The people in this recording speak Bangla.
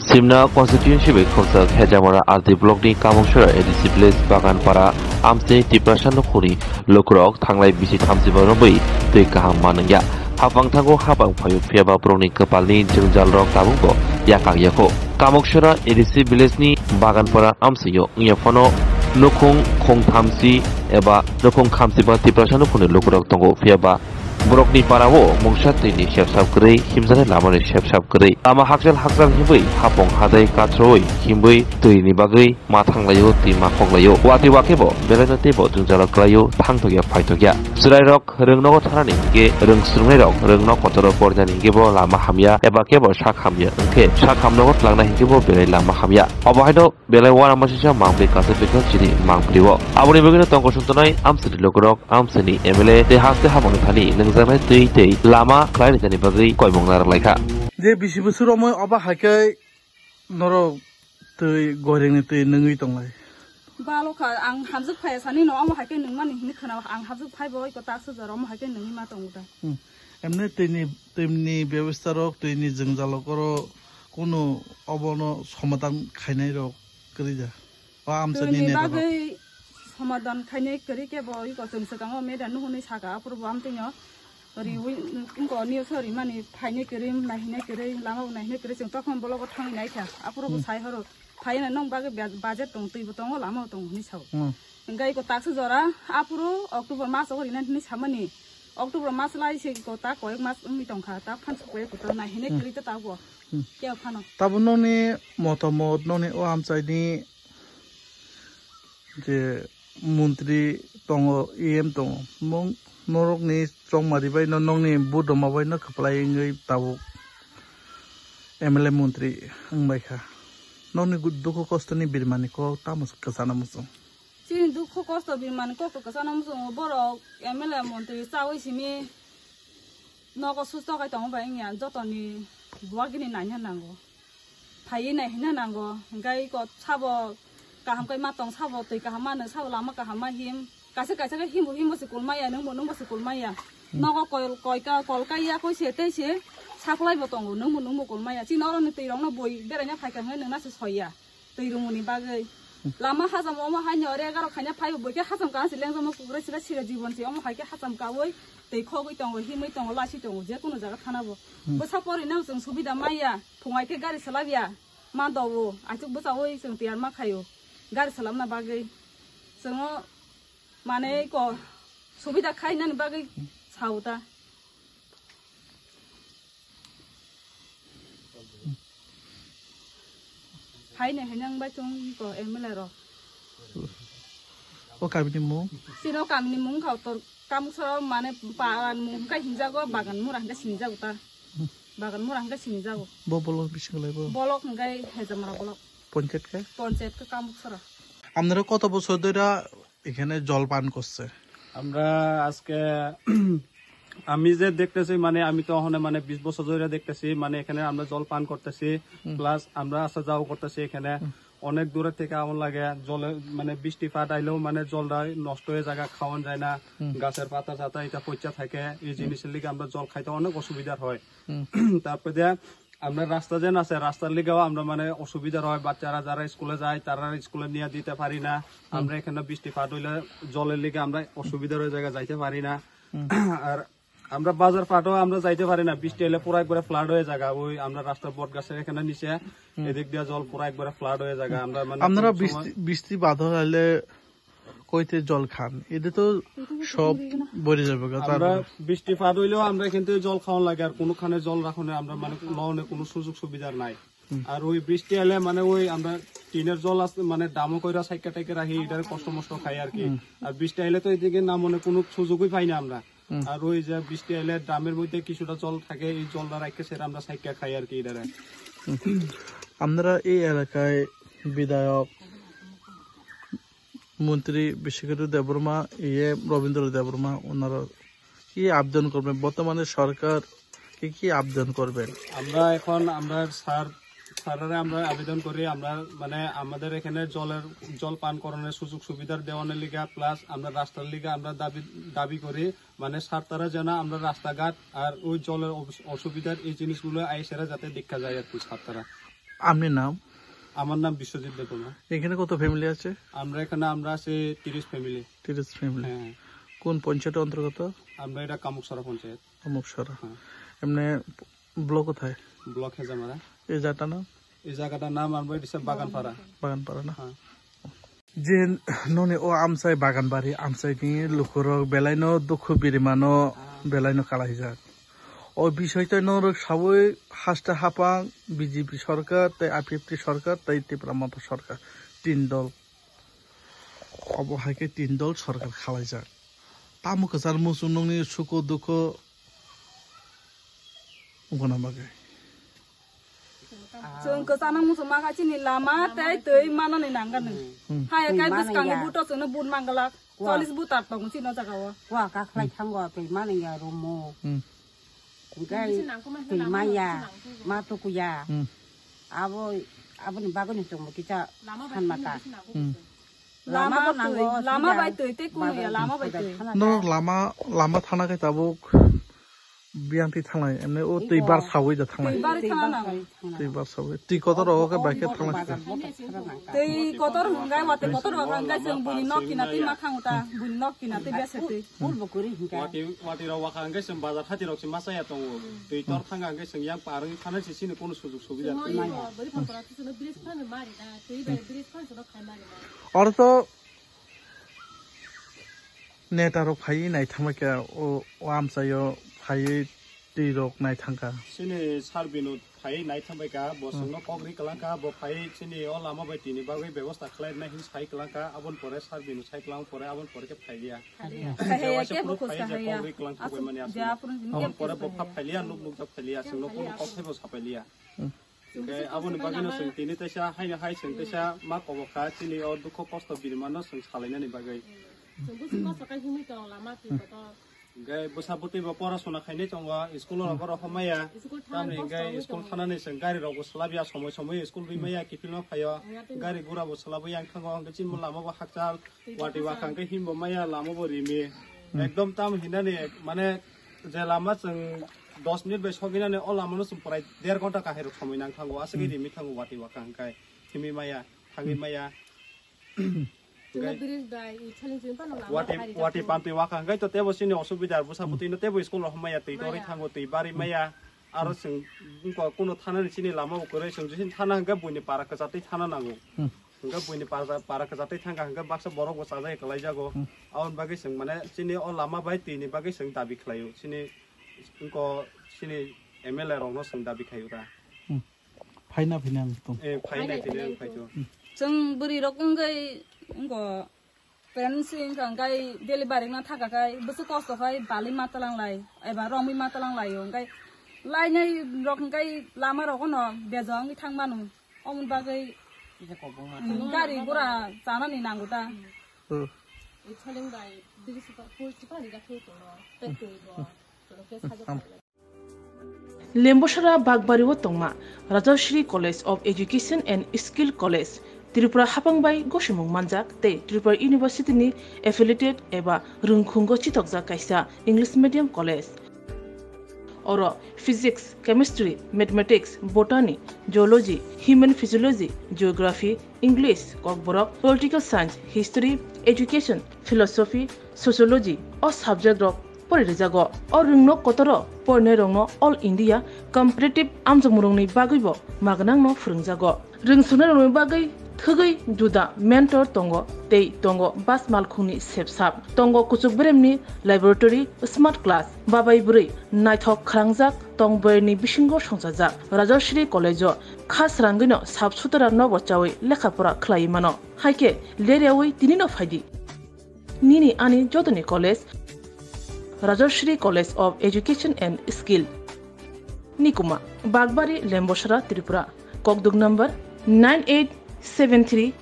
Simna constituency bai khonsa khejamara ardi block ni kamongshara ADC place baganpara amse tiprashan khuri lokrok thanglai bisi thamsibaro bai tei kaham manangya habang thango habang phayo pheba brongni kapalni jengjal rok tabungko yakak yako kamongshara ADC village ni baganpara amse yo ngefono nukhung khongthamsi eba nukhung khamsi ba tiprashan khuni lokrok tongo pheba Burukni parawo mungshat tini syap sapkeri himzane lamani syap sapkeri. Lama hakjal hakjal himbui hapong hadai katroi himbui tini bagai matang layo ti makong layo. Wati wakebo belana tebo jungjalak layo tang togya pai togya. Surai rok reng nogo tarani ge reng sungai rok reng nok kotoro porjani gebo lama hamya eba kebo shak hamya engke shak hamnogo tlangna hingebo belai lama hamya. Obahido belai wana masisya mangpi kase pekna chini mangpriwo. Aboni begini tongko suntonai amsini lokorok amsini emele te haste hamoni thani neng জামে তৈ তৈ লামা ক্লাইন কানি বাজি কই মংলার লাইখা জে বিসি বছর মই অবা হাকে নর তৈ গরেং তৈ নঙ্গি টংলাই বালোকা আং হামজু ফাই সানি ন অম হাকে নং মানি হিনি খনা আং হামজু ফাই বই কতা সু জরম হাকে নঙ্গি মা টং দা এমনে তৈনি তৈনি ব্যবস্থা রক তৈনি জং জালকর কোনো অবন সমাধান খাইনাই রক কৰি যা বা আমসানি নে সমাধান খাইনে কৰি কে বই কচন সগাম মে দানু হনি সাগা পুৰো আমতিয়া ओरै उनको नियोसो ओरै माने फाइनै केरै नायहैनाय केरै लामा नायहैनाय केरै जों तखन बलबो थाङै नायखा आपरबो सायहरो फाइना नों बागे बाजेट दं दैबो दङ लामा दं निसाव गाइको ताक्सो जरा आपुरु अक्टोबर मास ओरै नायहैनाय सामानि अक्टोबर मास लाइसेको ता कयक मास उमि दंखा ता फानसो कयक त नायहैनाय केरै त तागो क्या फानो तब नोनि मत मत ओ आमचाइनि जे Menteri tongo em tongo mong norok ni chong mari bai no nong ni budo ma bai na khaplai ngai tabu MLA mantri ang bai kha nong ni dukho kosto ni birmani ko tamus kasana musong sin dukho kosto birmani ko kasana musong boro Menteri mantri sawi simi no ko susto kai tong bai ngian joto ni buagini nanya nango thai nai hina nango ngai ko chabo kaham kai matong sabo tui kaham mano sabo lama kaham ma him kaisa kaisa ka him him bose kulma ya nung nung bose kulma ya nogo koi koi ka kol ka ya koi sete se saklai bo tong nung nung mo kulma ya chi noro ni tui rong na boi bera nya phai ka ngai nung na se soi ya tui rung ni bagai lama hazam omo ha nyore garo khanya phai boi ke hazam ka se leng jamo kugre sira sira jibon se omo ha ke hazam ka oi tui kho goi tong hi mai tong la si tong je kono jaga thana bo bo sa pori nang jong subida maya phungai ke gari salabia ma dawo achuk bo sa oi sung tiar ma khayo गारि खालामना बागै जों माने ग सुबिदा खायनानै बागै सावदा खायनै हेनांबा जों ग एमलार ओ कामनि मु सिनो कामनि मु खावतर काम सर माने पावान मु का हिजागो बागान मु रांदा सिनजागो ता बागान मु रांदा सिनजागो बबलक बिसिलायबो बलक गाय हेजमरा बलक পঞ্চায়েতকে পঞ্চায়েতকে কামুক ছাড়া আপনারা কত বছর ধরে এখানে জল পান করছে আমরা আজকে আমি যে দেখতেছি মানে আমি তো ওখানে মানে বিশ বছর ধরে দেখতেছি মানে এখানে আমরা জল পান করতেছি প্লাস আমরা আসা যাওয়া করতেছি এখানে অনেক দূরে থেকে আমার লাগে জলে মানে বৃষ্টি বৃষ্টিপাত আইলেও মানে জলটা নষ্ট হয়ে জায়গা খাওয়ান যায় না গাছের পাতা চাতা এটা পচা থাকে এই জিনিসের লিগে আমরা জল খাইতে অনেক অসুবিধা হয় তারপরে আমরা রাস্তা যেন আছে রাস্তার লিগেও আমরা মানে অসুবিধা হয় বাচ্চারা যারা স্কুলে যায় তারা স্কুলে নিয়ে দিতে পারি না আমরা এখানে বৃষ্টি ফাট হইলে জলের লিগে আমরা অসুবিধার ওই জায়গায় যাইতে পারি না আর আমরা বাজার ফাটও আমরা যাইতে পারি না বৃষ্টি হলে পুরো একবারে ফ্লাড হয়ে জায়গা ওই আমরা রাস্তার বট গাছের এখানে নিচে এদিক দিয়ে জল পুরো একবারে ফ্লাড হয়ে জায়গা আমরা মানে আপনারা বৃষ্টি বাধা হলে কইতে জল খান এতে তো সব বড়ে যাবে আমরা মানে। বৃষ্টি পার হইলেও আমরা কিন্তু জল খাওয়া লাগে আর কোনোখানে জল রাখো না আমরা মানে লওয়ানে কোনো সুযোগ সুবিধা নাই আর ওই বৃষ্টি এলে মানে ওই আমরা টিনের জল মানে দামও কইরা সাইকা টাইকা রাখি এটার কষ্ট মষ্ট খাই আর কি আর বৃষ্টি এলে তো এদিকে না মনে কোনো সুযোগই পাই না আমরা আর ওই যে বৃষ্টি এলে দামের মধ্যে কিছুটা জল থাকে এই জলটা রাখে সেটা আমরা সাইকা খাই আর কি এটারে আমরা এই এলাকায় বিধায়ক মন্ত্রী বিশেষজ্ঞ দেববর্মা ইয়ে রবীন্দ্র দেববর্মা ওনারা কি আবেদন করবেন বর্তমানে সরকার কি কি আবেদন করবেন আমরা এখন আমরা স্যার স্যারের আমরা আবেদন করি আমরা মানে আমাদের এখানে জলের জল পান করানোর সুযোগ সুবিধার দেওয়ানোর লিগে প্লাস আমরা রাস্তার লিগে আমরা দাবি দাবি করি মানে স্যার তারা যেন আমরা রাস্তাঘাট আর ওই জলের অসুবিধার এই জিনিসগুলো আইসেরা যাতে দেখা যায় আর কি স্যার তারা আপনি নাম আমার নাম বিশ্বজিৎ দেবনা এখানে কত ফ্যামিলি আছে আমরা এখানে আমরা আছে তিরিশ ফ্যামিলি তিরিশ ফ্যামিলি হ্যাঁ কোন পঞ্চায়েতের অন্তর্গত আমরা এটা কামুকসরা পঞ্চায়েত কামুকসরা হ্যাঁ। এমনি ব্লক কোথায় ব্লক হেজামারা এই জায়গাটা নাম এই জায়গাটা নাম আমরা এটা বাগানপাড়া বাগানপাড়া না হ্যাঁ। যে ননি ও আমসাই বাগান বাড়ি নিয়ে লোকর বেলাইনো দুঃখ বিরিমানো বেলাইনো কালাহিজা ও বিষয়টা নরক সবই হাসটা হাপাং বিজেপি সরকার তাই আপিএফটি সরকার তাই ত্রিপুরামাপা সরকার তিন দল অবহাকে তিন দল সরকার খাওয়াই যায় তামুখ চার মুসুননি সুখ দুঃখ গণামাগে বুট আট মানে คุณได้ถึงมายามาตุกุยาอาวุอาวุนบ้าก็ยังจงมกิจะทันมากะลามาก็นังลามาไปตุยเตกุยลามาไปตุยนอกลามาลามาทันก็ตาบุก বিয়ান্তি থাঙাই এমনি ও তুই বার সাবই যা থাঙাই তুই বার সাবই তুই কত রহকে বাইকে থাঙাই তুই কত রহঙ্গাই ওয়াতে কত রহঙ্গাই নেতারক ফাই নাই থামাকে ও আমসাইও ফাই दैरक नाय थांका सिनि सार्बिनो फाय नाय थांबायका बसनो कग्रि कलांका ब फाय सिनि अ लामा बायदिनि बागै व्यवस्था खालायना हिन साइ कलांका आबन परे सार्बिनो साइ कलां परे आबन परे के फायलिया फायलिया के बको साइया कग्रि कलां को माने आस आबन परे बफा फायलिया नुक नुक ता फायलिया सिनो को कथेबो साफायलिया आबन बागिनो सिं तिनि तैसा हायना हाय सिं तैसा मा कबखा सिनि अ दुख कष्ट बिरमानो सिं सालायनानै बागै গাই বসাপতি বা পড়াশোনা খাইনি চঙ্গা স্কুল স্কুল থানা গাড়ি রাবিয়া সময় সময় স্কুল বিমাইয়া কিপিল ফাই গাড়ি ঘুরাবো সালাবাই চিনবো লামাবো হাকচাল গুয়াটি বা খাঙ্ক হিমবো মাইয়া লামাবো রিমি একদম তাম হিনানি মানে যে লামা চ দশ মিনিট বেশ সগিনানে অ লামানো চাই দেড় ঘন্টা কাহের সময় নাঙ্কো আসে রিমি থাকো গুয়াটি বা খাঙ্কায় হিমি মাইয়া থাঙি মাইয়া वाटी सिनि असुविधा बुझा तेबो स्कुल थांगो आरो कुनो थाना सिनि लामा पाराको जातै ठान नै पाराको जति बक्स बचाउँ मिनी फाइना दायो तुम ए फाइजो जों final ungo fencing angkai delivery na thaka kai besu kosto kai bali matalang lai eba romi matalang lai angkai lai nai rok angkai lama rok no bejong ngi thang manu omun bagai gari gura sana ni nangu ta ichaling dai digi super full chipa ni rakhu to petu go লেম্বসারা বাগবাড়িও তংমা Rajashri college of education and skill college Tripura হাপাংবাই গোসিমুং মানজাক তে ত্রিপুরা ইউনিভার্সিটিনি এফিলিটেড এবা রুংখুঙ্গ চিতকজা কাইসা ইংলিশ মিডিয়াম কলেজ অর physics chemistry mathematics botany geology human physiology geography English Kokborok political science history education philosophy sociology অ সাবজেক্ট রক পরিরেজাগ অ রুংন কতর পর্ণে রংন অল ইন্ডিয়া কম্পিটিটিভ আমজমুরংনি বাগৈব মাগনাংন ফুরংজাগ রুংসুনা রংনি বাগৈ khagui duda mentor tongo tei tongo bas malkhuni sepsap tongo kuchukbremni laboratory smart class babai buri naithok khrangjak tongboyni bisingo songjajak rajashri college khas rangino sap sutara no bachawi lekhapora khlai mano haike leriawi tinino phaidi nini ani jotoni college rajashri college of education and skill nikuma bagbari lembosara tripura kokdug number 98 73673875